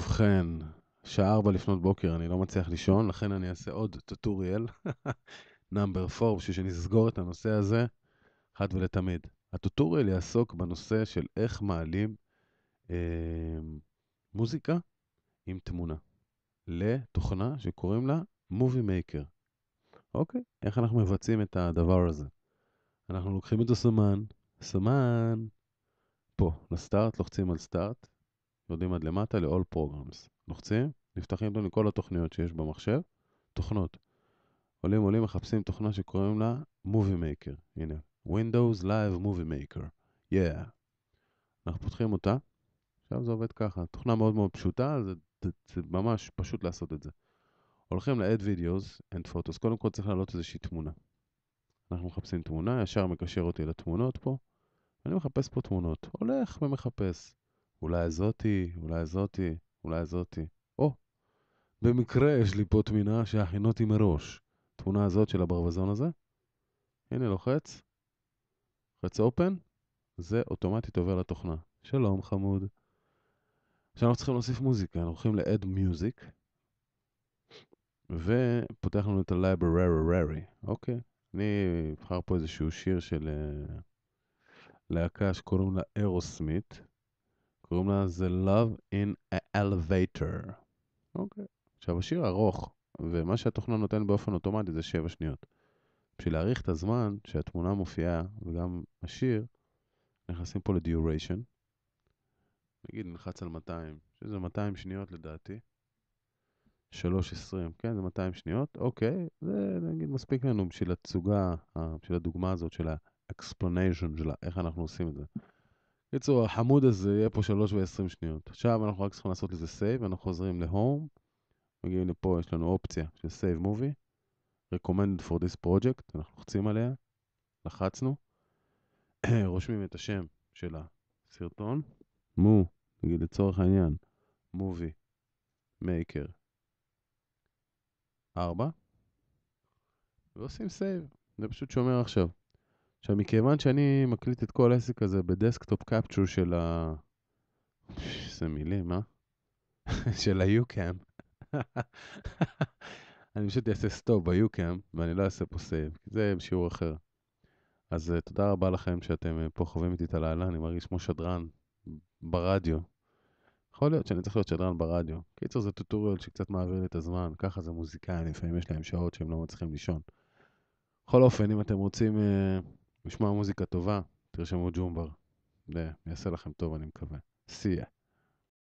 ובכן, שעה ארבע לפנות בוקר, אני לא מצליח לישון, לכן אני אעשה עוד טוטוריאל, נאמבר פור, בשביל שנסגור את הנושא הזה אחת ולתמיד. הטוטוריאל יעסוק בנושא של איך מעלים אה, מוזיקה עם תמונה לתוכנה שקוראים לה מובי מייקר. אוקיי, איך אנחנו מבצעים את הדבר הזה? אנחנו לוקחים את הסמן, סמן, פה, לסטארט, לוחצים על סטארט, יורדים עד למטה ל-all programs. לוחצים, נפתחים לנו כל התוכניות שיש במחשב, תוכנות. עולים עולים מחפשים תוכנה שקוראים לה movie maker, הנה, Windows Live movie maker, yeah. אנחנו פותחים אותה, עכשיו זה עובד ככה, תוכנה מאוד מאוד פשוטה, זה, זה, זה ממש פשוט לעשות את זה. הולכים ל-add videos and photos, קודם כל צריך לעלות איזושהי תמונה. אנחנו מחפשים תמונה, ישר מקשר אותי לתמונות פה, אני מחפש פה תמונות, הולך ומחפש. אולי זאתי, אולי זאתי, אולי זאתי. או, במקרה יש לי פה תמונה שהכינותי מראש. תמונה הזאת של הברווזון הזה. הנה, לוחץ. לוחץ אופן. זה אוטומטית עובר לתוכנה. שלום, חמוד. עכשיו אנחנו צריכים להוסיף מוזיקה. אנחנו הולכים ל-add music. ופותח לנו את ה-library. אוקיי. אני אבחר פה איזשהו שיר של... אה, להקה שקוראים לה אירוסמית. קוראים לה The Love in a Elevator. אוקיי. עכשיו, השיר ארוך, ומה שהתוכנה נותן באופן אוטומטי זה 7 שניות. בשביל להאריך את הזמן שהתמונה מופיעה, וגם השיר, נכנסים פה לדיוריישן. נגיד נלחץ על 200, שזה 200 שניות לדעתי. 3.20, כן, זה 200 שניות, אוקיי, זה נגיד מספיק לנו בשביל התצוגה, בשביל הדוגמה הזאת של ה-explanation של איך אנחנו עושים את זה. בקיצור, החמוד הזה יהיה פה 3 ו-20 שניות. עכשיו אנחנו רק צריכים לעשות לזה סייב, אנחנו חוזרים להום, מגיעים לפה, יש לנו אופציה של סייב מובי, recommended for this project, אנחנו לוחצים עליה, לחצנו, רושמים את השם של הסרטון, מו, נגיד לצורך העניין, מובי מייקר 4, ועושים סייב, זה פשוט שומר עכשיו. עכשיו, מכיוון שאני מקליט את כל העסק הזה בדסקטופ קפצ'ו של ה... איזה מילים, אה? של ה-UCAM. אני פשוט אעשה סטופ ב-UCAM, ואני לא אעשה פה סייב, כי זה שיעור אחר. אז uh, תודה רבה לכם שאתם uh, פה חווים איתי את הלילה, אני מרגיש כמו שדרן ברדיו. יכול להיות שאני צריך להיות שדרן ברדיו. קיצור, זה טוטוריאל שקצת מעביר לי את הזמן, ככה זה מוזיקאים, לפעמים יש להם שעות שהם לא מצליחים לישון. בכל אופן, אם אתם רוצים... Uh, לשמוע מוזיקה טובה, תרשמו ג'ומבר. זה יעשה לכם טוב, אני מקווה. סייה.